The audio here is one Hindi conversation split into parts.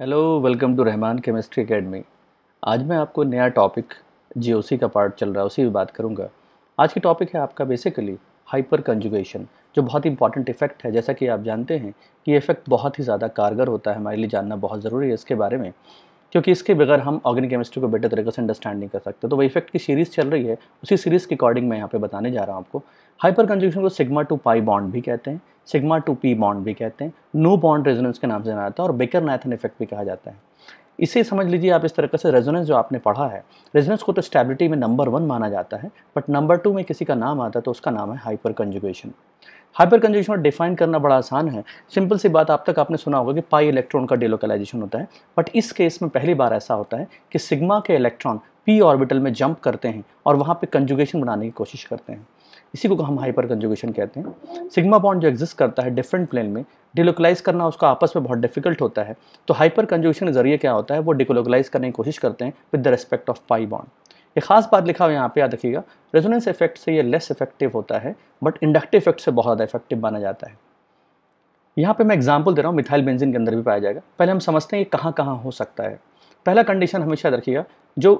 hello welcome to Rahman chemistry academy आज मैं आपको नया टॉपिक जीओसी का पार्ट चल रहा है उसी भी बात करूंगा आज की टॉपिक है आपका बेसिकली हाइपर कंजुगेशन जो बहुत ही इंपॉर्टेंट इफेक्ट है जैसा कि आप जानते हैं कि इफेक्ट बहुत ही ज़्यादा कारगर होता है हमारे लिए जानना बहुत ज़रूरी है इसके बारे में क्योंकि इसके बगैर हम ऑर्गेनिक केमिस्ट्री को बेटर तरीके से अंडरस्टैंड नहीं कर सकते तो वो इफेक्ट की सीरीज़ चल रही है उसी सीरीज़ के अकॉर्डिंग मैं यहाँ पे बताने जा रहा हूँ आपको हाइपर कंजुक्शन को सिग्मा टू पाई बॉन्ड भी कहते हैं सिग्मा टू पी बॉन्ड भी कहते हैं नो बॉन्ड रेजोनेंस के नाम से जाना जाता है और बेकर नैथन इफेक्ट भी कहा जाता है इसे समझ लीजिए आप इस तरीके से रेजोनेंस जो आपने पढ़ा है रेजोनेंस को तो स्टेबिलिटी में नंबर वन माना जाता है बट नंबर टू में किसी का नाम आता है तो उसका नाम है hyperconjugation hyperconjugation define करना बड़ा आसान है सिंपल सी बात आप तक आपने सुना होगा कि पाई इलेक्ट्रॉन का डिलोकलाइजेशन होता है बट इस केस में पहली बार ऐसा होता है कि सिग्मा के इलेक्ट्रॉन पी ऑर्बिटल में जंप करते हैं और वहाँ पे कंजुगेशन बनाने की कोशिश करते हैं इसी को हम हाइपर कंजुगेशन कहते हैं सिग्मा बॉन्ड जो एग्जिस्ट करता है डिफरेंट प्लेन में डिलोकलाइज करना उसका आपस में बहुत डिफिकल्ट होता है तो हाइपर कंजुगेशन के जरिए क्या होता है वो डिकोलोकलाइज करने की कोशिश करते हैं with the respect of pi bond एक खास बात लिखा हुआ यहाँ पे याद रखिएगा रेजोनेंस इफेक्ट से ये लेस इफेक्टिव होता है बट इंडक्टिव इफेक्ट से बहुत ज़्यादा इफेक्टिव माना जाता है यहाँ पे मैं एग्जाम्पल दे रहा हूँ मिथाइल बेंजिन के अंदर भी पाया जाएगा पहले हम समझते हैं ये कहाँ कहाँ हो सकता है पहला कंडीशन हमेशा याद रखिएगा जो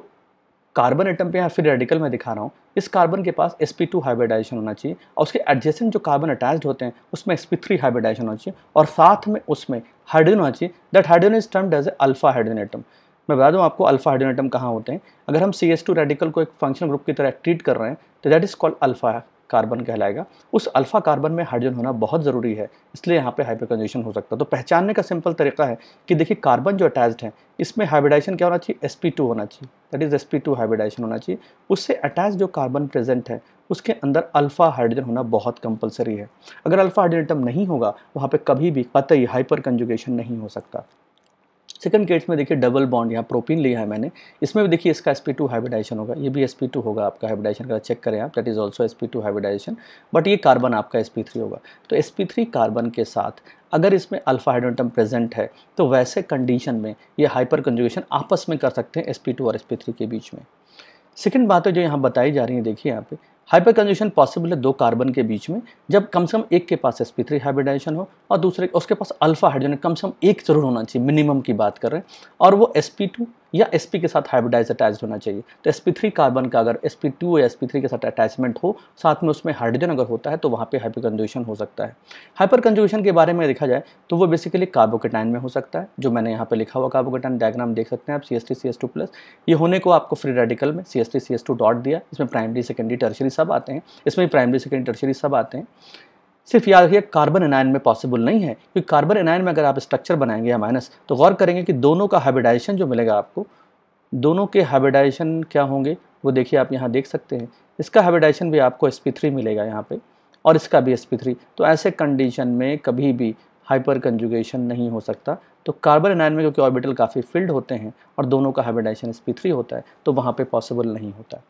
कार्बन एटम पे या फिर रेडिकल में दिखा रहा हूँ इस कार्बन के पास sp2 टू हाइब्रिडाइजेशन होना चाहिए और उसके एडजेसेंट जो कार्बन अटैच्ड होते हैं उसमें sp3 थ्री हाइब्रिडाइजेशन होना चाहिए और साथ में उसमें हाइड्रोजन होना चाहिए that hydrogen is termed as a alpha hydrogen atom मैं बता दूँ आपको अल्फा हाइड्रोजन आइटम कहाँ होते हैं अगर हम सी एस टू रेडिकल को एक फंक्शनल ग्रुप की तरह ट्रीट कर रहे हैं तो that is called alpha carbon कहलाएगा उस अल्फा कार्बन में हाइड्रोजन होना बहुत ज़रूरी है इसलिए यहाँ पे हाइपर कंजेशन हो सकता है तो पहचानने का सिंपल तरीका है कि देखिए कार्बन जो अटैच्ड है इसमें हाइब्रिडाइजेशन क्या होना चाहिए एस होना चाहिए that is S P hybridization होना चाहिए उससे अटैच जो कार्बन प्रेजेंट है उसके अंदर अल्फ़ा हाइड्रोजन होना बहुत कंपलसरी है अगर अल्फ़ा हाइड्रोजन आइटम नहीं होगा वहाँ पर कभी भी कतई हाइपर कंजुगेशन नहीं हो सकता सेकंड केस में देखिए डबल बॉन्ड यहाँ प्रोपीन लिया है मैंने इसमें भी देखिए इसका sp2 हाइब्रिडाइजेशन होगा ये भी sp2 होगा आपका हाइब्रिडाइजेशन का चेक करें आप that is also sp2 hybridization but ये कार्बन आपका sp3 होगा तो sp3 कार्बन के साथ अगर इसमें अल्फा हाइड्रोटम प्रेजेंट है तो वैसे कंडीशन में ये हाइपर कंजुगेशन आपस में कर सकते हैं sp2 और sp3 के बीच में सेकेंड बात है जो यहाँ बताई जा रही है देखिए यहाँ पे हाइपर कंजूशन पॉसिबल है दो कार्बन के बीच में जब कम से कम एक के पास एस पी हाइब्रिडाइजेशन हो और दूसरे उसके पास अल्फा हाइड्रोजन कम से कम एक जरूर होना चाहिए मिनिमम की बात कर रहे हैं और वो एस पी टू या एस के साथ हाइब्रिडाइज अटैच होना चाहिए तो sp3 कार्बन का अगर sp2 या sp3 के साथ अटैचमेंट हो साथ में उसमें हाइड्रोजन अगर होता है तो वहाँ पे हाइपर कंजूशन हो सकता है हाइपर कंजूशन के बारे में देखा जाए तो वो बेसिकली कार्बोकेटाइन में हो सकता है जो मैंने यहाँ पर लिखा हुआ कार्बोकेटाइन डायग्राम देख सकते हैं आप C S T C S two plus ये होने को आपको फ्री रेडिकल में C S T C S two dot दिया इसमें प्राइमरी सेकेंडरी टर्शरी सब आते हैं इसमें प्राइमरी सेकेंडरी टर्शरी सब आते हैं सिर्फ याद रखिए कार्बन एनायन में पॉसिबल नहीं है क्योंकि कार्बन एनायन में अगर आप स्ट्रक्चर बनाएंगे या माइनस तो गौर करेंगे कि दोनों का हाइब्रिडाइजेशन जो मिलेगा आपको दोनों के हाइब्रिडाइजेशन क्या होंगे वो देखिए आप यहाँ देख सकते हैं इसका हाइब्रिडाइजेशन भी आपको एस मिलेगा यहाँ पर और इसका भी एस तो ऐसे कंडीशन में कभी भी हाइपर कंजुगेशन नहीं हो सकता तो कार्बन एनायन में क्योंकि ऑर्बिटल काफ़ी फिल्ड होते हैं और दोनों का हाइब्रिडाइजेशन एस होता है तो वहाँ पर पॉसिबल नहीं होता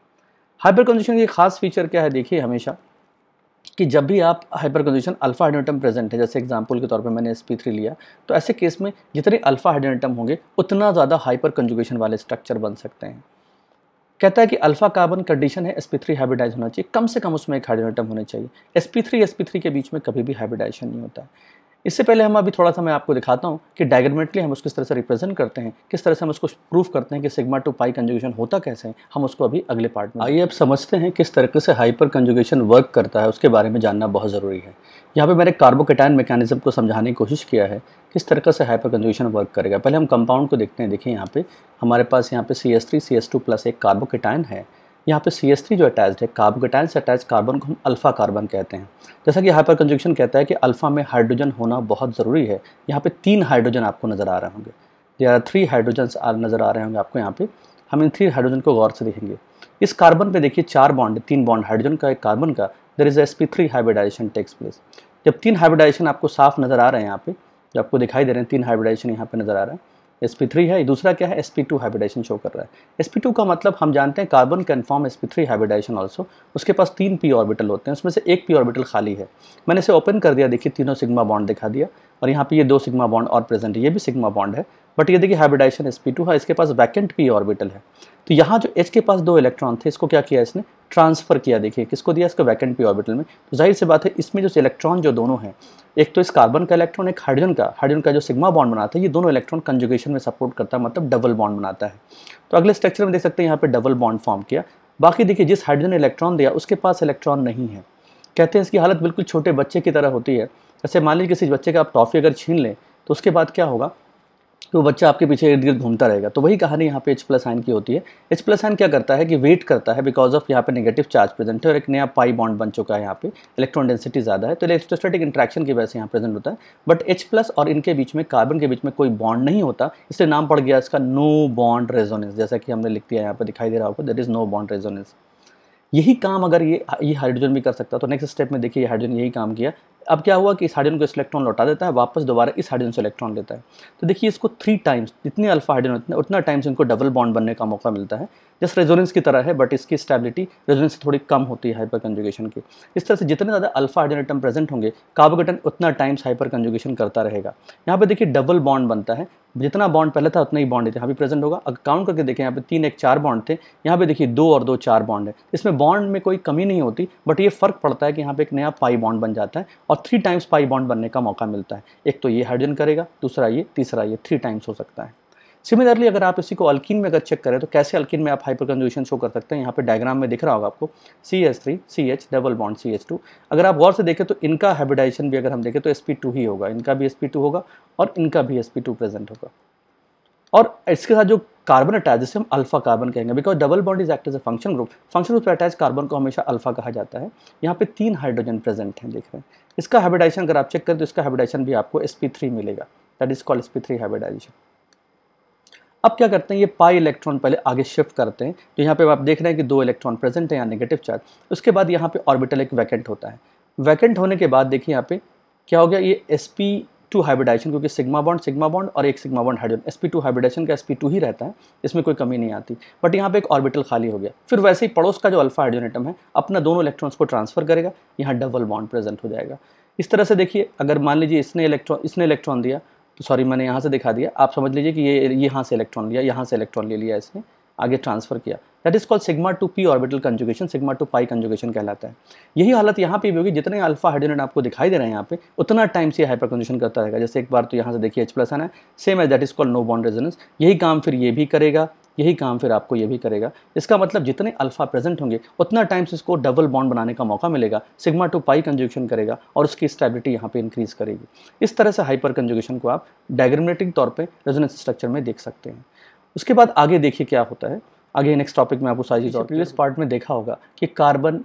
हाइपर कंजुगेशन की खास फीचर क्या है देखिए हमेशा कि जब भी आप hyperconjugation alpha hydrogen atom present है जैसे एग्जाम्पल के तौर पर मैंने एस थ्री लिया तो ऐसे केस में जितने अल्फा हाइड्रोटम होंगे उतना ज़्यादा हाइपर कंजुगेशन वाले स्ट्रक्चर बन सकते हैं कहता है कि अल्फा कार्बन कंडीशन है एस पी थ्री हाइब्रिडाइज होना चाहिए कम से कम उसमें एक हाइड्रोटम होना चाहिए एस पी थ्री थ्री के बीच में कभी भी हाइब्रिडाइजेशन नहीं होता है इससे पहले हम अभी थोड़ा सा मैं आपको दिखाता हूँ कि डायग्रामेटली हम उसको किस तरह से रिप्रेजेंट करते हैं किस तरह से हम उसको प्रूफ करते हैं कि सिग्मा टू पाई कंजुगेशन होता कैसे है हम उसको अभी अगले पार्ट में आइए अब समझते हैं किस तरीके से हाइपर कंजुगेशन वर्क करता है उसके बारे में जानना बहुत ज़रूरी है यहाँ पर मैंने कार्बोकेटाइन मैकेनिज्म को समझाने की कोशिश किया है किस तरीके से हाइपर कंजुगेशन वर्क करेगा पहले हम कंपाउंड को देखते हैं देखिए यहाँ पे हमारे पास यहाँ पे C S three C S two plus एक कार्बोकेटाइन है यहाँ पे सी एस थ्री जो अटैच्ड है कार्बोकैटाइन से अटैच कार्बन को हम अल्फ़ा कार्बन कहते हैं जैसा कि हाइपर कंजक्शन कहता है कि अल्फ़ा में हाइड्रोजन होना बहुत ज़रूरी है यहाँ पे तीन हाइड्रोजन आपको नज़र आ रहे होंगे या थ्री हाइड्रोजन्स नज़र आ रहे होंगे आपको यहाँ पे हम इन थ्री हाइड्रोजन को गौर से देखेंगे इस कार्बन पर देखिए चार बॉन्ड तीन बॉन्ड हाइड्रोजन का एक कार्बन का there is S P three hybridization takes place जब तीन हाइब्रिडाइजेशन आपको साफ नज़र आ रहे हैं यहाँ पे जो आपको दिखाई दे रहे हैं तीन हाइब्रिडाइजेशन यहाँ पे नज़र आ रहा है sp3 है दूसरा क्या है sp2 हाइब्रिडाइजेशन शो कर रहा है sp2 का मतलब हम जानते हैं carbon confirm sp3 hybridisation also उसके पास तीन पी ऑर्बिटल होते हैं उसमें से एक पी ऑर्बिटल खाली है मैंने इसे ओपन कर दिया देखिए तीनों सिग्मा बॉन्ड दिखा दिया और यहाँ पे ये दो सिग्मा बॉन्ड और प्रेजेंट है ये भी सिग्मा बॉन्ड है बट ये देखिए हाइब्रिडाइजेशन एस पी टू है इसके पास वैकेंट पी ऑर्बिटल है तो यहाँ जो एच के पास दो इलेक्ट्रॉन थे इसको क्या किया इसने ट्रांसफ़र किया देखिए किसको दिया इसको वैकेंट पी ऑर्बिटल में तो जाहिर सी बात है इसमें जो इलेक्ट्रॉन जो दोनों हैं एक तो इस कार्बन का इलेक्ट्रॉन एक हाइड्रोजन का हाइड्रोजन का जो सिग्मा बॉन्ड बनाता है ये दोनों इलेक्ट्रॉन कंजुगेशन में सपोर्ट करता है मतलब डबल बॉन्ड बनाता है तो अगले स्ट्रक्चर में देख सकते हैं यहाँ पर डबल बॉन्ड फॉर्म किया बाकी देखिए जिस हाइड्रोजन इलेक्ट्रॉन दिया उसके पास इलेक्ट्रॉन नहीं है कहते हैं इसकी हालत बिल्कुल छोटे बच्चे की तरह होती है ऐसे मान लीजिए किसी बच्चे का आप टॉफ़ी अगर छीन लें तो उसके बाद क्या होगा तो बच्चा आपके पीछे इर्द गिर्द घूमता रहेगा तो वही कहानी यहाँ पे एच प्लस आइन की होती है एच प्लस आइन क्या करता है कि वेट करता है बिकॉज ऑफ यहाँ पे नेगेटिव चार्ज प्रेजेंट है और एक नया पाई बॉन्ड बन चुका है यहाँ पे इलेक्ट्रॉन डेंसिटी ज़्यादा है तो इलेक्ट्रोस्टैटिक इंट्रैक्शन की वजह से यहाँ प्रेजेंट होता है बट एच प्लस और इनके बीच में कार्बन के बीच में कोई बॉन्ड नहीं होता इसलिए नाम पड़ गया इसका नो बॉन्ड रेजोनेंस जैसा कि हमने लिख दिया यहाँ पर दिखाई दे रहा होगा that is no bond resonance यही काम अगर ये ये हाइड्रोजन भी कर सकता तो नेक्स्ट स्टेप में देखिए हाइड्रोजन यही काम किया अब क्या हुआ कि इस हाइड्रोजन को इस इलेक्ट्रॉन लौटा देता है वापस दोबारा इस हाइड्रोजन से इलेक्ट्रॉन लेता है तो देखिए इसको थ्री टाइम्स जितने अल्फा हाइड्रोजन होते हैं उतना टाइम्स इनको डबल बॉन्ड बनने का मौका मिलता है जस्ट रेजोनेंस की तरह है बट इसकी स्टेबिलिटी रेजोनेंस से थोड़ी कम होती है हाइपर कंजुगेशन की इस तरह से जितने ज़्यादा अल्फा हाइड्रोन आइटम प्रेजेंट होंगे कार्बोकेटन उतना टाइम्स हाइपर कंजुगेशन करता रहेगा यहाँ पर देखिए डबल बॉन्ड बनता है जितना बॉन्ड पहले था उतना ही बॉन्ड यहाँ भी प्रेजेंट होगा अगर काउंट करके देखें यहाँ पे तीन एक चार बॉन्ड थे यहाँ पे देखिए दो और दो चार बॉन्ड है इसमें बॉन्ड में कोई कमी नहीं होती बट ये फर्क पड़ता है कि यहाँ पे एक नया पाई बॉन्ड बन जाता है और और थ्री टाइम्स पाई बॉन्ड बनने का मौका मिलता है एक तो ये हाइड्रोजन करेगा दूसरा ये तीसरा ये थ्री टाइम्स हो सकता है सिमिलरली अगर आप इसी को अल्किन में अगर चेक करें तो कैसे अल्किन में आप हाइपर कंजुशन शो कर सकते हैं यहाँ पे डायग्राम में दिख रहा होगा आपको C H three C H double bond C H two अगर आप गौर से देखें तो इनका हाइब्रिडाइजेशन भी अगर हम देखें तो एस पी टू ही होगा इनका भी एस पी टू होगा और इनका भी एस पी टू प्रेजेंट होगा और इसके साथ जो कार्बन अटैच जिसे हम अल्फा कार्बन कहेंगे because double bond is act as a function group function group attach carbon को हमेशा अल्फा कहा जाता है यहाँ पे तीन हाइड्रोजन प्रेजेंट हैं देख रहे हैं इसका हाइब्रिडाइजेशन अगर आप चेक करें तो इसका हाइब्रिडाइजेशन भी आपको एस मिलेगा that is called S P hybridization अब क्या करते हैं ये पाई इलेक्ट्रॉन पहले आगे शिफ्ट करते हैं तो यहाँ पे आप देख रहे हैं कि दो इलेक्ट्रॉन प्रेजेंट है या नेगेटिव चार्ज उसके बाद यहाँ पे ऑर्बिटल एक वैकेंट होता है वैकेंट होने के बाद देखिए यहाँ पे क्या हो गया ये एस टू हाइब्रिडाइजेशन क्योंकि सिग्मा बॉन्ड सिग्मा बॉन्ड और एक sigma bond hydrogen S P two hybridization का एस पी टू ही रहता है इसमें कोई कमी नहीं आती बट यहाँ पे एक ऑर्बिटल खाली हो गया फिर वैसे ही पड़ोस का जो अल्फा हाइड्रोजन एटम है अपना दोनों इलेक्ट्रॉन्स को ट्रांसफर करेगा यहाँ डबल बॉन्ड प्रेजेंट हो जाएगा इस तरह से देखिए अगर मान लीजिए इसने इलेक्ट्रॉन इसने इलेक्ट्रॉन दिया तो सॉरी मैंने यहाँ से दिखा दिया आप समझ लीजिए कि ये यहाँ से इलेक्ट्रॉन लिया यहाँ से इलेक्ट्रॉन ले लिया इसने आगे ट्रांसफ़र किया that is called sigma to P orbital conjugation sigma to pi conjugation कहलाता है यही हालत यहाँ पे भी होगी जितने अल्फा हाइड्रोजन आपको दिखाई दे रहे हैं यहाँ पे उतना टाइम से हाइपर कंजुगेशन करता रहेगा जैसे एक बार तो यहाँ से देखिए एच प्लस है same as that is called no bond resonance यही काम फिर ये भी करेगा यही काम फिर आपको ये भी करेगा इसका मतलब जितने अल्फा प्रेजेंट होंगे उतना टाइम्स इसको डबल बॉन्ड बनाने का मौका मिलेगा सिग्मा टू पाई कंजुगेशन करेगा और उसकी स्टेबिलिटी यहाँ पे इंक्रीज़ करेगी इस तरह से हाइपर कंजुगेशन को आप डायग्रामेटिक तौर पे रेजोनेंस स्ट्रक्चर में देख सकते हैं उसके बाद आगे देखिए क्या होता है आगे नेक्स्ट टॉपिक में आपको सारी चीज़ें प्रीवियस पार्ट में देखा होगा कि कार्बन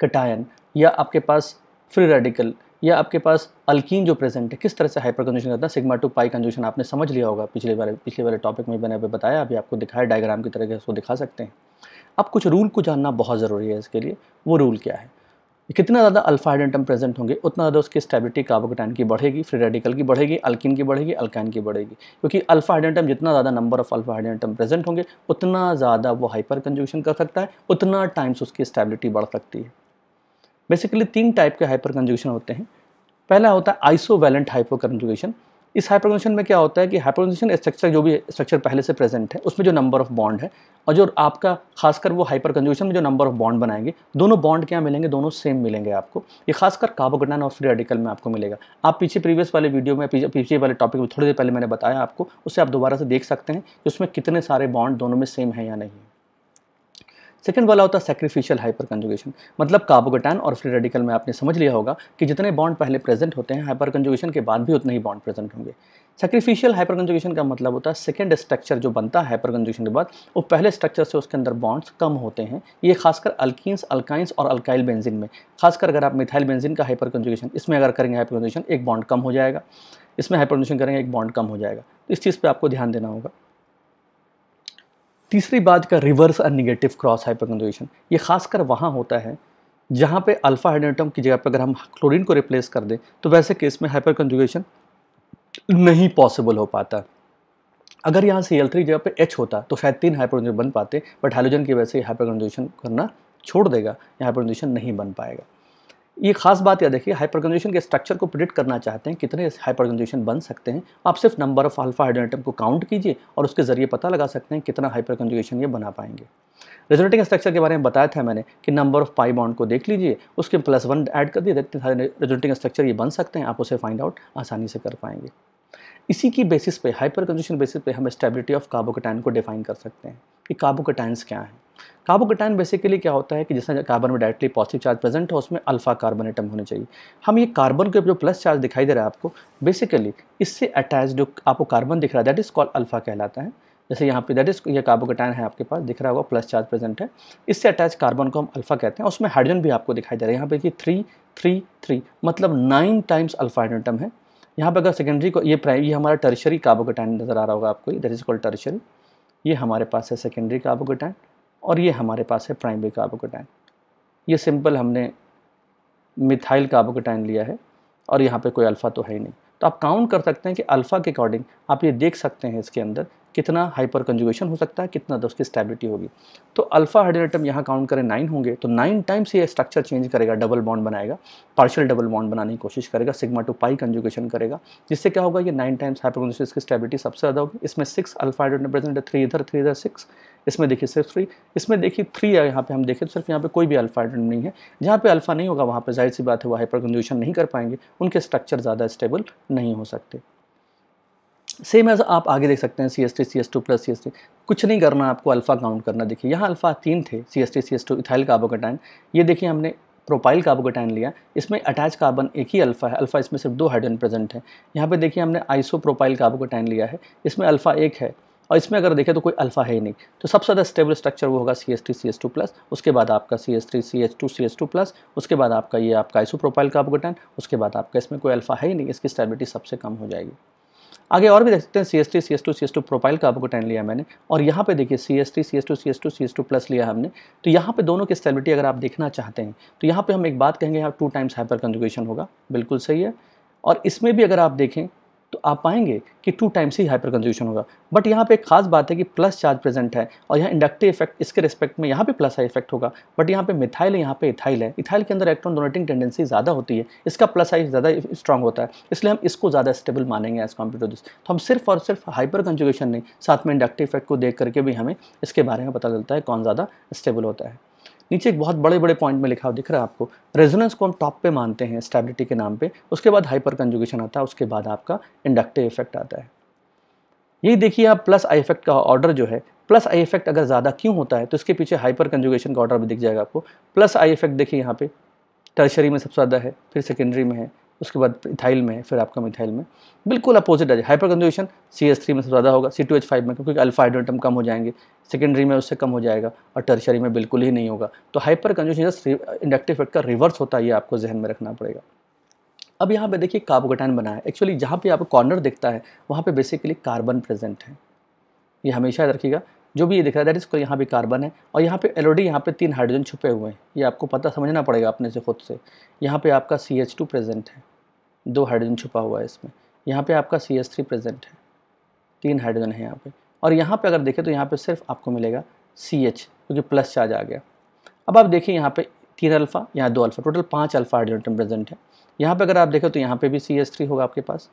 कटायन या आपके पास फ्री रेडिकल या आपके पास अल्कीन जो प्रेजेंट है किस तरह से हाइपर कंजूशन करता है सिग्मा टू पाई कंजूशन आपने समझ लिया होगा पिछले बारे पिछले वाले टॉपिक में मैंने अभी बताया अभी आपको दिखाया डायग्राम की तरह उसको दिखा सकते हैं अब कुछ रूल को जानना बहुत ज़रूरी है इसके लिए वो रूल क्या है कितना ज़्यादा अल्फा आइडेंटम प्रेजेंट होंगे उतना ज़्यादा उसकी स्टेबिलिटी कार्बोकटाइन की बढ़ेगी फ्री रेडिकल की बढ़ेगी अल्किन की बढ़ेगी अल्काइन की बढ़ेगी क्योंकि अल्फा आइडेंटम जितना ज़्यादा नंबर ऑफ अल्फा आइडेंटम प्रेजेंट होंगे उतना ज़्यादा वो हाइपर कंजूशन कर सकता है उतना टाइम्स उसकी स्टेबिलिटी बढ़ सकती है बेसिकली तीन टाइप के हाइपर कंजुगेशन होते हैं पहला होता है आइसोवेलेंट हाइपर कंजुगेशन इस हाइपरकंजन में क्या होता है कि हाइपरकंजन स्ट्रक्चर जो भी स्ट्रक्चर पहले से प्रेजेंट है उसमें जो नंबर ऑफ बॉन्ड है और जो आपका खासकर वो हाइपर कंजूशन में जो नंबर ऑफ बॉन्ड बनाएंगे दोनों बॉन्ड क्या मिलेंगे दोनों सेम मिलेंगे आपको ये खासकर कार्बोकटन और फ्री रेडिकल में आपको मिलेगा आप पीछे प्रीवियस वाले वीडियो में पीछे, वाले टॉपिक में थोड़ी देर पहले मैंने बताया आपको उसे आप दोबारा से देख सकते हैं कि उसमें कितने सारे बॉन्ड दोनों में सेम है या नहीं सेकंड वाला होता है सेक्रीफिशियल हाइपर कंजुगेशन मतलब कार्बोगटान और फ्री रेडिकल में आपने समझ लिया होगा कि जितने बॉन्ड पहले प्रेजेंट होते हैं हाइपर कंजुगेशन के बाद भी उतने ही बॉन्ड प्रेजेंट होंगे सेक्रीफिशियल हाइपर कंजुगेशन का मतलब होता है सेकेंड स्ट्रक्चर जो बनता है हाइपर कंजुगेशन के बाद वो पहले स्ट्रक्चर से उसके अंदर बॉन्ड्स कम होते हैं ये खासकर अल्किन्स अल्काइंस और अल्काइल बेंजिन में खासकर अगर आप मिथाइल बेंजिन का हाइपर कंजुगेशन इसमें अगर करेंगे हाइपर कंजुगेशन एक बॉन्ड कम हो जाएगा इसमें हाइपर कंजुगेशन करेंगे एक बॉन्ड कम हो जाएगा तो इस चीज़ पर आपको ध्यान देना होगा तीसरी बात का रिवर्स और निगेटिव क्रॉस हाइपरकंजुगेशन ये खासकर वहाँ होता है जहाँ पे अल्फा हाइड्रेटम की जगह पर अगर हम क्लोरीन को रिप्लेस कर दें तो वैसे केस में हाइपर कंजुगेशन नहीं पॉसिबल हो पाता अगर यहाँ से एल थ्री जगह पे एच होता तो शायद तीन हाइपर बन पाते बट हाइड्रोजन की वजह से हाइपर करना छोड़ देगा या हाइपर नहीं बन पाएगा ये खास बात यह देखिए हाइपरकन्जेशन के स्ट्रक्चर को प्रिडिक्ट करना चाहते हैं कितने हाइपरकन्जेशन बन सकते हैं आप सिर्फ नंबर ऑफ अल्फा हाइड्रोनेटम को काउंट कीजिए और उसके ज़रिए पता लगा सकते हैं कितना हाइपरकन्जेशन ये बना पाएंगे रिजोनेटिंग स्ट्रक्चर के बारे में बताया था मैंने कि नंबर ऑफ पाई बाउंड को देख लीजिए उसके प्लस वन ऐड कर दिए देखते सारे रिजोनेटिंग स्ट्रक्चर ये बन सकते हैं आप उसे फाइंड आउट आसानी से कर पाएंगे इसी की बेसिस पे हाइपर बेसिस पे हम स्टेबिलिटी ऑफ कार्बोकेटाइन को डिफाइन कर सकते हैं कि कार्बोकेटाइंस क्या हैं कार्बोकटाइन बेसिकली क्या होता है कि जिसमें कार्बन में डायरेक्टली पॉजिटिव चार्ज प्रेजेंट हो उसमें अल्फा कार्बन एटम होने चाहिए हम ये कार्बन के जो प्लस चार्ज दिखाई दे रहा है आपको बेसिकली इससे अटैच जो आपको कार्बन दिख रहा है दैट इज़ कॉल अल्फा कहलाता है जैसे यहाँ पे दैट इज ये कार्बोकटाइन है आपके पास दिख रहा होगा प्लस चार्ज प्रेजेंट है इससे अटैच कार्बन को हम अल्फा कहते हैं उसमें हाइड्रोजन भी आपको दिखाई दे रहा है यहाँ पे कि थ्री थ्री थ्री मतलब नाइन टाइम्स अल्फा हाइड्रोटम है यहाँ पर अगर सेकेंडरी को ये प्राइम ये हमारा टर्शरी कार्बोकटाइन नज़र आ रहा होगा आपको दैट इज कॉल्ड टर्शरी ये हमारे पास है सेकेंडरी कार्बोकटाइन और ये हमारे पास है प्राइमरी कार्बोकोटाइन ये सिंपल हमने मिथाइल कार्बोकोटाइन लिया है और यहाँ पे कोई अल्फ़ा तो है ही नहीं तो आप काउंट कर सकते हैं कि अल्फ़ा के अकॉर्डिंग आप ये देख सकते हैं इसके अंदर कितना हाइपर कंजुगेशन हो सकता है कितना तो उसकी स्टेबिलिटी होगी तो अल्फ़ा हाइड्रेटम यहाँ काउंट करें नाइन होंगे तो नाइन टाइम्स ये स्ट्रक्चर चेंज करेगा डबल बॉन्ड बनाएगा पार्शियल डबल बॉन्ड बनाने की कोशिश करेगा सिग्मा टू पाई कंजुगेशन करेगा जिससे क्या होगा ये नाइन टाइम्स हाइपर कंजुगेशन की स्टेबिलिटी सबसे ज़्यादा होगी इसमें सिक्स अल्फा हाइड्रेटम प्रेजेंट है थ्री इधर थ्री इधर सिक्स इसमें देखिए सिर्फ थ्री इसमें देखिए थ्री है यहाँ पे हम देखें तो सिर्फ यहाँ पे कोई भी अल्फा आइडेंट नहीं है जहाँ पे अल्फा नहीं होगा वहाँ पे जाहिर सी बात है वो हाइपर कंजूशन नहीं कर पाएंगे उनके स्ट्रक्चर ज़्यादा स्टेबल नहीं हो सकते सेम एज आप आगे देख सकते हैं C S T C S two plus C S T कुछ नहीं करना आपको अल्फ़ा काउंट करना देखिए यहाँ अल्फ़ा तीन थे C S T C S two ethyl carbocation ये देखिए हमने प्रोपाइल कार्बोकेटाइन लिया इसमें अटैच कार्बन एक ही अल्फ़ा है अल्फ़ा इसमें सिर्फ दो हाइड्रोजन प्रेजेंट है यहाँ पे देखिए हमने आइसो प्रोपाइल कार्बोकेटाइन लिया है इसमें अल्फ़ा एक है और इसमें अगर देखें तो कोई अल्फा है ही नहीं तो सबसे ज़्यादा स्टेबल स्ट्रक्चर वो होगा C S T C S two plus उसके बाद आपका C S three C S two C S two plus उसके बाद आपका ये आपका आइसो प्रोफाइल का अपगटन उसके बाद आपका इसमें कोई अल्फा है ही नहीं इसकी स्टेबिलिटी सबसे कम हो जाएगी आगे और भी देख सकते हैं C S T C S two C S two profile का आपको टेन लिया मैंने और यहाँ पे देखिए C S T C S two C S two C S two plus लिया हमने तो यहाँ पे दोनों की स्टेबिलिटी अगर आप देखना चाहते हैं तो यहाँ पे हम एक बात कहेंगे यहाँ टू टाइम्स हाइपर कंजुगेशन होगा बिल्कुल सही है और इसमें भी अगर आप देखें तो आप पाएंगे कि टू टाइम्स ही हाइपर कंजूशन होगा बट यहाँ पे एक खास बात है कि प्लस चार्ज प्रेजेंट है और यहाँ इंडक्टिव इफेक्ट इसके रिस्पेक्ट में यहाँ पे प्लस आई इफेक्ट होगा बट यहाँ पे मिथाइल है यहाँ पे इथाइल है इथाइल के अंदर इलेक्ट्रॉन डोनेटिंग टेंडेंसी ज़्यादा होती है इसका प्लस आई ज़्यादा स्ट्रॉन्ग होता है इसलिए हम इसको ज़्यादा स्टेबल मानेंगे एज कम्पेयर टू दिस तो हम सिर्फ और सिर्फ हाइपर कंजुगेशन नहीं साथ में इंडक्टिव इफेक्ट को देख करके भी हमें इसके बारे में पता चलता है कौन ज़्यादा स्टेबल होता है नीचे एक बहुत बड़े बड़े पॉइंट में लिखा हुआ दिख रहा है आपको रेजोनेंस को हम टॉप पे मानते हैं स्टेबिलिटी के नाम पे उसके बाद हाइपर कंजुगेशन आता है उसके बाद आपका इंडक्टिव इफेक्ट आता है यही देखिए आप प्लस आई इफेक्ट का ऑर्डर जो है प्लस आई इफेक्ट अगर ज़्यादा क्यों होता है तो इसके पीछे हाइपर कंजुगेशन का ऑर्डर भी दिख जाएगा आपको प्लस आई इफेक्ट देखिए यहाँ पे टर्शरी में सबसे ज़्यादा है फिर सेकेंडरी में है उसके बाद इथाइल में फिर आपका मिथाइल में बिल्कुल अपोजिट आ जाए hyperconjugation C S three में ज़्यादा होगा सी टू एच फाइव में क्योंकि अल्फा हाइड्रोटम कम हो जाएंगे सेकेंडरी में उससे कम हो जाएगा और टर्शरी में बिल्कुल ही नहीं होगा तो हाइपर कंजुगेशन इंडक्टिव इफेक्ट का रिवर्स होता है ये आपको जहन में रखना पड़ेगा अब यहाँ पे देखिए कार्बोकटाइन बना है एक्चुअली जहाँ पे आपको कॉर्नर दिखता है वहाँ पे बेसिकली कार्बन प्रेजेंट है ये हमेशा याद रखिएगा जो भी ये दिख रहा है दैट इसको यहाँ भी कार्बन है और यहाँ पे एलओडी यहाँ पे तीन हाइड्रोजन छुपे हुए हैं ये आपको पता समझना पड़ेगा अपने से खुद से यहाँ पे आपका सी एच टू प्रेजेंट है दो हाइड्रोजन छुपा हुआ है इसमें यहाँ पे आपका सी एच थ्री प्रेजेंट है तीन हाइड्रोजन है यहाँ पे और यहाँ पे अगर देखें तो यहाँ पे सिर्फ आपको मिलेगा सी एच क्योंकि प्लस चार्ज आ गया अब आप देखिए यहाँ पे तीन अल्फ़ा यहाँ दो अल्फ़ा टोटल पाँच अल्फ़ा हाइड्रोजन प्रेजेंट है यहाँ पर अगर आप देखें तो यहाँ पर भी सी एच थ्री होगा आपके पास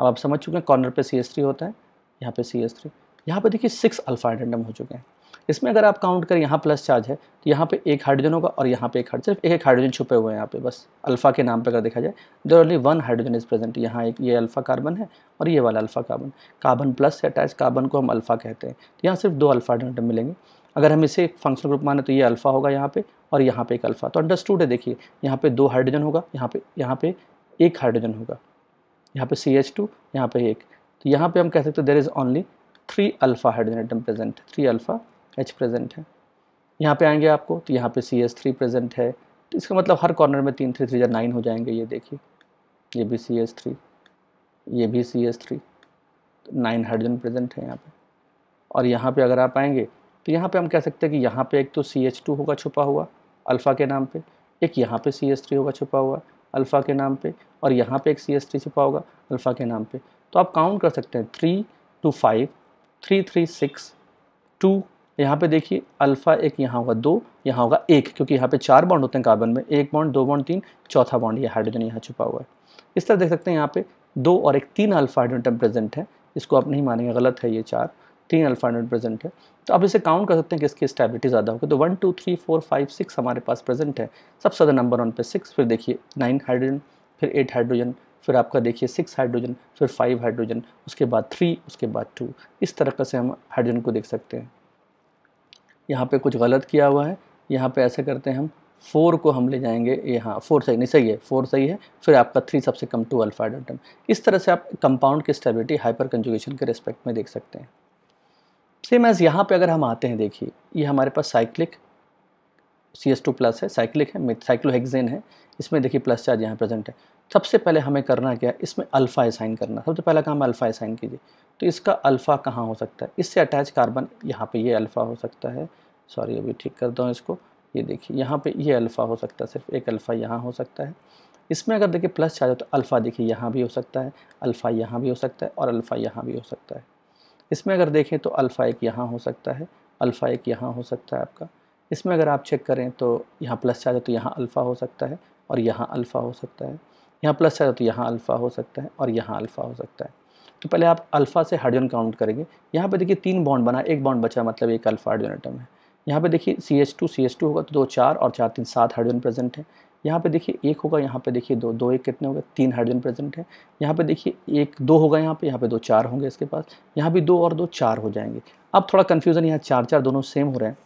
अब आप समझ चुके हैं कॉर्नर पर सी एच थ्री होता है यहाँ पर सी एच थ्री यहाँ पर देखिए सिक्स अल्फा एडेंडम हो चुके हैं इसमें अगर आप काउंट करें यहाँ प्लस चार्ज है तो यहाँ पे एक हाइड्रोजन होगा और यहाँ पे एक हाइड्रोजन सिर्फ एक एक हाइड्रोजन छुपे हुए हैं यहाँ पे बस अल्फा के नाम पे अगर देखा जाए there only one hydrogen is present यहाँ एक ये अल्फा कार्बन है और ये वाला अल्फा कार्बन कार्बन प्लस से अटैच कार्बन को हम अल्फा कहते हैं तो यहाँ सिर्फ दो अल्फा हाइड्रोजन मिलेंगे अगर हम इसे फंक्शनल ग्रुप माने तो ये अल्फा होगा यहाँ पर और यहाँ पर एक अल्फा तो अंडरस्टूड है देखिए यहाँ पर दो हाइड्रोजन होगा यहाँ पे यहाँ पर एक हाइड्रोजन होगा यहाँ पर सी एच टू यहाँ पे एक तो यहाँ पर हम कह सकते हैं there is only three alpha hydrogen atom present है थ्री अल्फ़ा एच प्रेजेंट है यहाँ पे आएंगे आपको तो यहाँ पे सी एस थ्री प्रेजेंट है तो इसका मतलब हर कॉर्नर में तीन थ्री थ्री या नाइन हो जाएंगे ये देखिए ये भी सी एस थ्री ये भी C S three nine hydrogen present है यहाँ पे और यहाँ पे अगर आप आएंगे तो यहाँ पे हम कह सकते हैं कि यहाँ पे एक तो सी एच टू होगा छुपा हुआ अल्फ़ा के नाम पर एक यहाँ पर सी एस थ्री होगा छुपा हुआ अल्फ़ा के नाम पर और यहाँ पर एक सी एस थ्री छुपा होगा अल्फ़ा के नाम पर तो आप काउंट कर सकते हैं three two five three three six two यहाँ पे देखिए अल्फ़ा एक यहाँ होगा दो यहाँ होगा एक क्योंकि यहाँ पे चार बॉन्ड होते हैं कार्बन में एक बॉन्ड दो बॉन्ड तीन चौथा बॉन्ड ये हाइड्रोजन यहाँ छुपा हुआ है इस तरह देख सकते हैं यहाँ पे दो और एक तीन अल्फा हाइड्रोजन प्रेजेंट है इसको आप नहीं मानेंगे गलत है ये चार तीन अल्फा हाइड्रोजन प्रेजेंट है तो आप इसे काउंट कर सकते हैं कि इसकी स्टेबिलिटी ज़्यादा होगी तो one two three four five six हमारे पास प्रेजेंट है सबसे ज़्यादा नंबर वन पे सिक्स फिर देखिए नाइन हाइड्रोजन फिर एट हाइड्रोजन फिर आपका देखिए सिक्स हाइड्रोजन फिर फाइव हाइड्रोजन उसके बाद थ्री उसके बाद टू इस तरह से हम हाइड्रोजन को देख सकते हैं यहाँ पे कुछ गलत किया हुआ है यहाँ पे ऐसे करते हैं हम फोर को हम ले जाएंगे यहाँ फोर सही नहीं सही है फोर सही है फिर आपका थ्री सबसे कम टू अल्फा हाइड्रोजन इस तरह से आप कंपाउंड की स्टेबिलिटी हाइपर कंजुगेशन के रिस्पेक्ट में देख सकते हैं सेम एज़ यहाँ पे अगर हम आते हैं देखिए ये हमारे पास cyclic C S two plus है साइक्लिक है साइक्लोहेक्जेन है इसमें देखिए प्लस चार्ज यहाँ प्रेजेंट है सबसे पहले हमें करना क्या है इसमें अल्फ़ा असाइन करना सबसे पहला काम अल्फ़ा असाइन कीजिए तो इसका अल्फ़ा कहाँ हो सकता है इससे अटैच कार्बन यहाँ पे ये अल्फ़ा हो सकता है सॉरी अभी ठीक करता हूँ इसको ये देखिए यहाँ पे ये अल्फ़ा हो सकता है सिर्फ एक अल्फ़ा यहाँ हो सकता है इसमें अगर देखिए प्लस चार्ज हो तो अल्फ़ा देखिए यहाँ भी हो सकता है अल्फ़ा यहाँ भी हो सकता है और अल्फ़ा यहाँ भी हो सकता है इसमें अगर देखें तो अल्फ़ा एक यहाँ हो सकता है अल्फ़ा एक यहाँ हो सकता है आपका इसमें अगर आप चेक करें तो यहाँ प्लस चाहे तो यहाँ अल्फ़ा हो सकता है और यहाँ अल्फ़ा हो सकता है यहाँ प्लस चाहे तो यहाँ अल्फ़ा हो सकता है और यहाँ अल्फ़ा हो सकता है तो पहले आप अल्फ़ा से हाइड्रोजन काउंट करेंगे यहाँ पर देखिए तीन बॉन्ड बना एक बॉन्ड बचा मतलब एक अल्फ़ा हाइड्रोजन आइटम है यहाँ पर देखिए C H two C H two होगा तो दो चार और चार तीन सात हाइड्रोजन प्रेजेंट है यहाँ पे देखिए एक होगा यहाँ पे देखिए दो दो एक कितने होगा तीन हाइड्रोजन प्रेजेंट है यहाँ पे देखिए एक दो होगा यहाँ पे यहाँ पे दो चार होंगे इसके पास यहाँ भी दो और दो चार हो जाएंगे अब थोड़ा कन्फ्यूज़न यहाँ चार चार दोनों सेम हो रहे हैं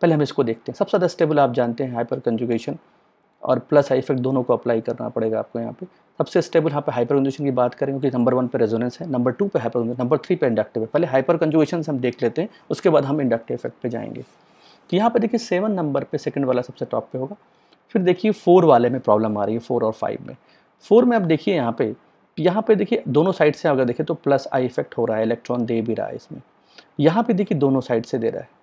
पहले हम इसको देखते हैं सबसे ज़्यादा स्टेबल आप जानते हैं हाइपर कंजुगेशन और प्लस आई इफेक्ट दोनों को अप्लाई करना पड़ेगा आपको यहाँ पे सबसे स्टेबल यहाँ पे हाइपर कंजुगेशन की बात करें क्योंकि नंबर वन पे रेजोनेंस है नंबर टू पे हाइपर नंबर थ्री पे इंडक्टिव है पहले हाइपर कंजुगेशन हम देख लेते हैं उसके बाद हम इंडक्टिव इफेक्ट पे जाएंगे तो यहाँ पर देखिए सेवन नंबर पर सेकेंड वाला सबसे टॉप पर होगा फिर देखिए फोर वाले में प्रॉब्लम आ रही है फोर और फाइव में फोर में आप देखिए यहाँ पे यहाँ पर देखिए दोनों साइड से अगर देखें तो प्लस आई इफेक्ट हो रहा है इलेक्ट्रॉन दे भी रहा है इसमें यहाँ पर देखिए दोनों साइड से दे रहा है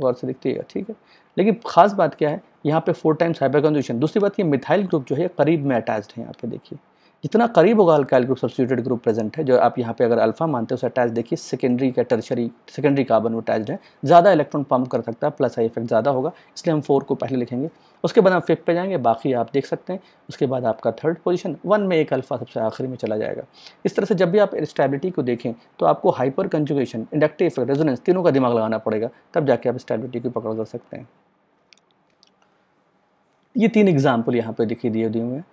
गौर से देखिएगा ठीक है लेकिन खास बात क्या है यहाँ पे फोर टाइम्स हाइपर कंजुशन दूसरी बात ये मिथाइल ग्रुप जो है करीब में अटैच्ड है यहाँ पे देखिए जितना करीब होगा alkyl group substituted group present है जो आप यहाँ पे अगर अल्फा मानते हो उसे अटैच देखिए सेकेंडरी का टर्शरी सेकेंडरी कार्बन अटैच है ज़्यादा इलेक्ट्रॉन पम्प कर सकता है प्लस आई इफेक्ट ज़्यादा होगा इसलिए हम फोर को पहले लिखेंगे उसके बाद हम फिफ्थ पे जाएंगे बाकी आप देख सकते हैं उसके बाद आपका थर्ड पोजीशन वन में एक अल्फ़ा सबसे आखिरी में चला जाएगा इस तरह से जब भी आप स्टेबिलिटी को देखें तो आपको hyperconjugation inductive effect resonance तीनों का दिमाग लगाना पड़ेगा तब जाके आप स्टेबिलिटी को पकड़ कर सकते हैं ये तीन एग्जाम्पल यहाँ पर दिखी दिए दिए हुए हैं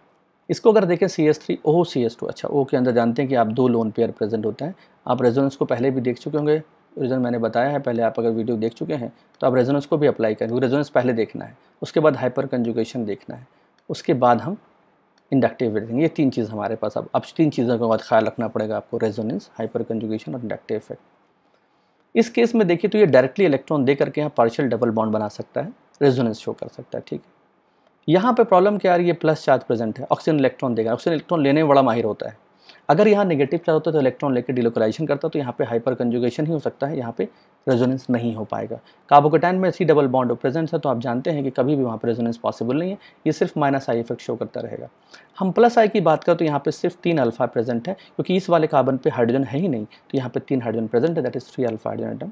इसको अगर देखें C S three O C S two अच्छा ओ के अंदर जानते हैं कि आप दो लोन पेयर प्रेजेंट होते हैं आप रेजोनेंस को पहले भी देख चुके होंगे रीज़न मैंने बताया है पहले आप अगर वीडियो देख चुके हैं तो आप रेजोनेंस को भी अप्लाई करें रेजोनेंस पहले देखना है उसके बाद हाइपर कंजुगेशन देखना है उसके बाद हम इंडक्टिव रीडिंग ये तीन चीज़ हमारे पास अब अब तीन चीज़ों का बहुत ख्याल रखना पड़ेगा आपको रेजोनेंस हाइपर कंजुगेशन और इंडक्टिव इफेक्ट इस केस में देखिए तो ये डायरेक्टली इलेक्ट्रॉन दे करके यहाँ पार्शियल डबल बॉन्ड बना सकता है रेजोनेंस शो कर सकता है ठीक है यहाँ पर प्रॉब्लम क्या आ रही है प्लस चार्ज प्रेजेंट है ऑक्सीजन इलेक्ट्रॉन देगा ऑक्सीजन इलेक्ट्रॉन लेने में बड़ा माहिर होता है अगर यहाँ नेगेटिव चार्ज होता है तो इलेक्ट्रॉन लेकर डिलोकलाइजेशन करता है तो यहाँ पे हाइपर कंजुगेशन ही हो सकता है यहाँ पे रेजोनेंस नहीं हो पाएगा कार्बोकोटाइन में सी डबल बॉन्ड प्रेजेंस है तो आप जानते हैं कि कभी भी वहाँ पर रेजोनेंस पॉसिबल नहीं है ये सिर्फ माइनस आई इफेक्ट शो करता रहेगा हम प्लस आई की बात करें तो यहाँ पर सिर्फ तीन अल्फा प्रेजेंट है क्योंकि इस वाले कार्बन पर हाइड्रोजन है ही नहीं तो यहाँ पर तीन हाइड्रोजन प्रेजेंट है that is three alpha hydrogen atom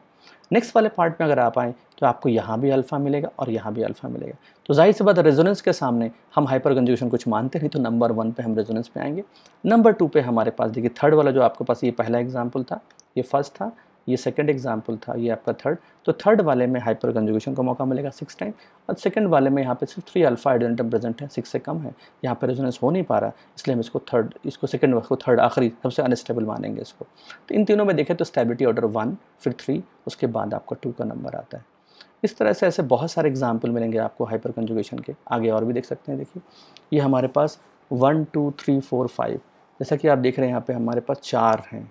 next वाले पार्ट में अगर आप आएँ तो आपको यहाँ भी अल्फ़ा मिलेगा और यहाँ भी अल्फ़ा मिलेगा तो जाहिर सी बात रेजोनेंस के सामने हम हाइपर कंजुगेशन कुछ मानते नहीं तो नंबर वन पे हम रेजोनेंस पे आएंगे नंबर टू पे हमारे पास देखिए थर्ड वाला जो आपके पास ये पहला एग्जाम्पल था ये फर्स्ट था ये सेकंड एग्जाम्पल था ये आपका थर्ड तो थर्ड वाले में हाइपर कंजुगेशन का मौका मिलेगा सिक्स टाइम और सेकंड वाले में यहाँ पे सिर्फ थ्री अल्फा आइडेंटम प्रेजेंट है सिक्स से कम है यहाँ पर रेजोनेंस हो नहीं पा रहा इसलिए हम इसको थर्ड इसको सेकंड को थर्ड आखिरी सबसे अनस्टेबल मानेंगे इसको तो इन तीनों में देखें तो स्टेबिलिटी ऑर्डर वन फिर थ्री उसके बाद आपका टू का नंबर आता है इस तरह से ऐसे बहुत सारे एग्जाम्पल मिलेंगे आपको हाइपर कंजुगेशन के आगे और भी देख सकते हैं देखिए ये हमारे पास one two three four five जैसा कि आप देख रहे हैं यहाँ पे हमारे पास चार हैं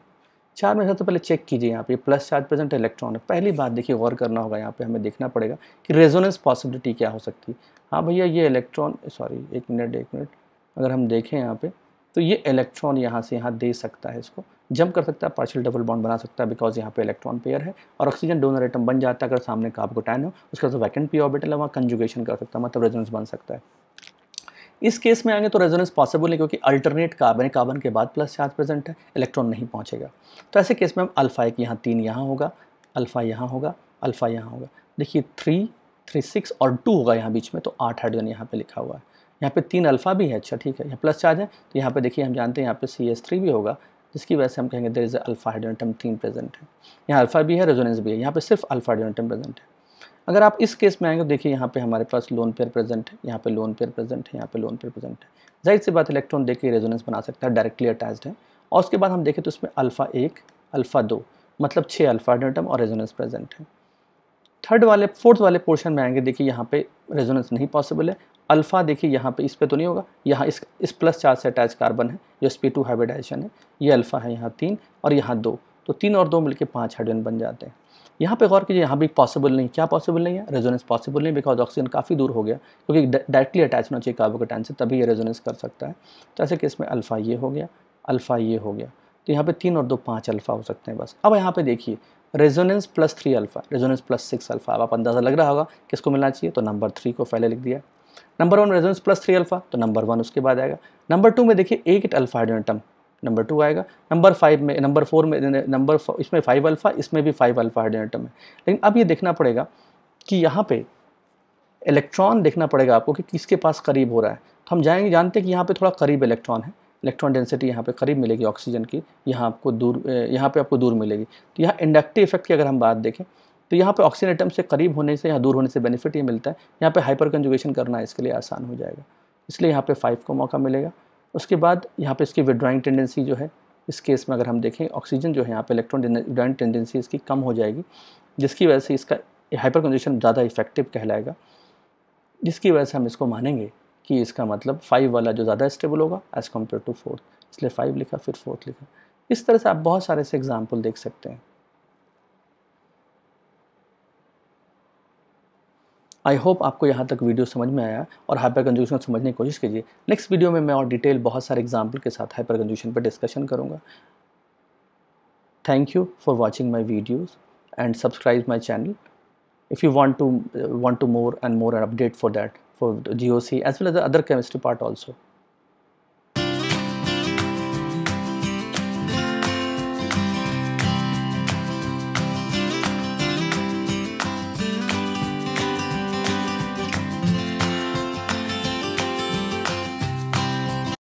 चार में सबसे तो पहले चेक कीजिए यहाँ पे प्लस चार्ज प्रेजेंट इलेक्ट्रॉन है पहली बात देखिए गौर करना होगा यहाँ पे हमें देखना पड़ेगा कि रेजोनेंस पॉसिबिलिटी क्या हो सकती है हाँ भैया ये इलेक्ट्रॉन सॉरी एक मिनट एक मिनट अगर हम देखें यहाँ पे तो ये इलेक्ट्रॉन यहाँ से यहाँ दे सकता है इसको जंप कर सकता है पार्शियल डबल बॉन्ड बना सकता है बिकॉज यहाँ पे इलेक्ट्रॉन पेयर है और ऑक्सीजन डोनर आइटम बन जाता है अगर सामने टैन हो उसका जो वैकेंट पी ऑर्बिटल है वहाँ कंजुगेशन कर सकता है मतलब रेजोनेंस बन सकता है इस केस में आएंगे तो रेजोनेंस पॉसिबल है क्योंकि अल्टरनेट कार्बन कार्बन के बाद प्लस चार्ज प्रेजेंट है इलेक्ट्रॉन नहीं पहुंचेगा तो ऐसे केस में हम अल्फ़ा एक यहाँ तीन यहाँ होगा अल्फ़ा यहाँ होगा अल्फ़ा यहाँ होगा देखिए थ्री थ्री सिक्स और टू होगा यहाँ बीच में तो आठ हाइड्रोजन यहाँ पर लिखा हुआ है यहाँ पर तीन अल्फ़ा भी है अच्छा ठीक है यहाँ प्लस चार्ज है तो यहाँ पर देखिए हम जानते हैं यहाँ पे सी एस थ्री भी होगा जिसकी वजह से हम कहेंगे देर इज़ अल्फ़ा हाइड्रोजन तीन प्रेजेंट है यहाँ अल्फ़ा भी है रेजोनेंस भी है यहाँ पर सिर्फ अल्फ़ा हाइड्रोजन प्रेजेंट है अगर आप इस केस में आएंगे तो देखिए यहाँ पे हमारे पास लोन पेयर प्रेजेंट है यहाँ पे लोन पेयर प्रेजेंट है यहाँ पे लोन पेयर प्रेजेंट है जाहिर सी बात इलेक्ट्रॉन देख के रेजोनेंस बना सकता है डायरेक्टली अटैच्ड है और उसके बाद हम देखें तो उसमें अल्फ़ा एक अल्फ़ा दो मतलब छः अल्फ़ा डेटम और रेजोनेंस प्रेजेंट है थर्ड वाले फोर्थ वाले पोर्शन में आएंगे देखिए यहाँ पे रेजोनेंस नहीं पॉसिबल है अल्फ़ा देखिए यहाँ पे इस पे तो नहीं होगा यहाँ इस इस प्लस चार से अटैच कार्बन है जो एस पी टू हाइब्रिडाइजेशन है ये अल्फ़ा है यहाँ तीन और यहाँ दो तो तीन और दो मिलकर पाँच हाइड्रोजन बन जाते हैं यहाँ पे गौर कीजिए यहाँ भी पॉसिबल नहीं क्या पॉसिबल नहीं है रेजोनेंस पॉसिबल नहीं बिकॉज ऑक्सीजन काफ़ी दूर हो गया क्योंकि डायरेक्टली अटैच होना चाहिए कार्बो से तभी ये रेजोनेंस कर सकता है तो ऐसे केस में अल्फ़ा ये हो गया अल्फ़ा ये हो गया तो यहाँ पे तीन और दो पाँच अल्फ़ा हो सकते हैं बस अब यहाँ पर देखिए resonance plus three alpha resonance plus six alpha अब आप अंदाज़ा लग रहा होगा किसको मिलना चाहिए तो नंबर थ्री को पहले लिख दिया number one resonance plus three alpha तो नंबर वन उसके बाद आएगा नंबर टू में देखिए एक इट अल्फ़ा हाइड्रोनेटम नंबर टू आएगा नंबर फाइव में नंबर फोर में नंबर इसमें फाइव अल्फ़ा इसमें भी फाइव अल्फ़ा है लेकिन अब ये देखना पड़ेगा कि यहाँ पे इलेक्ट्रॉन देखना पड़ेगा आपको कि किसके पास करीब हो रहा है तो हम जाएंगे जानते हैं कि यहाँ पे थोड़ा करीब इलेक्ट्रॉन है इलेक्ट्रॉन डेंसिटी यहाँ पे करीब मिलेगी ऑक्सीजन की यहाँ आपको दूर यहाँ पे आपको दूर मिलेगी तो यहाँ इंडक्टिव इफेक्ट की अगर हम बात देखें तो यहाँ पे ऑक्सीजन आइटम से करीब होने से यहाँ दूर होने से बेनिफिट ये मिलता है यहाँ पर हाइपर कंजुगेशन करना इसके लिए आसान हो जाएगा इसलिए यहाँ पर फाइव को मौका मिलेगा उसके बाद यहाँ पे इसकी विड्राइंग टेंडेंसी जो है इस केस में अगर हम देखें ऑक्सीजन जो है यहाँ पे इलेक्ट्रॉन विड्रॉइंग टेंडेंसी इसकी कम हो जाएगी जिसकी वजह से इसका हाइपर कंजेशन ज़्यादा इफेक्टिव कहलाएगा जिसकी वजह से हम इसको मानेंगे कि इसका मतलब फाइव वाला जो ज़्यादा स्टेबल होगा एज़ कम्पेयर टू फोर्थ इसलिए फाइव लिखा फिर फोर्थ लिखा इस तरह से आप बहुत सारे से एग्ज़ाम्पल देख सकते हैं आई होप आपको यहाँ तक वीडियो समझ में आया और हाइपर कंजूशन समझने की कोशिश कीजिए नेक्स्ट वीडियो में मैं और डिटेल बहुत सारे एग्जाम्पल के साथ हाइपर कंजूशन पर डिस्कशन करूँगा thank you for watching my videos and subscribe my channel if you want to want to more and more and update for that for G O C as well as other chemistry part also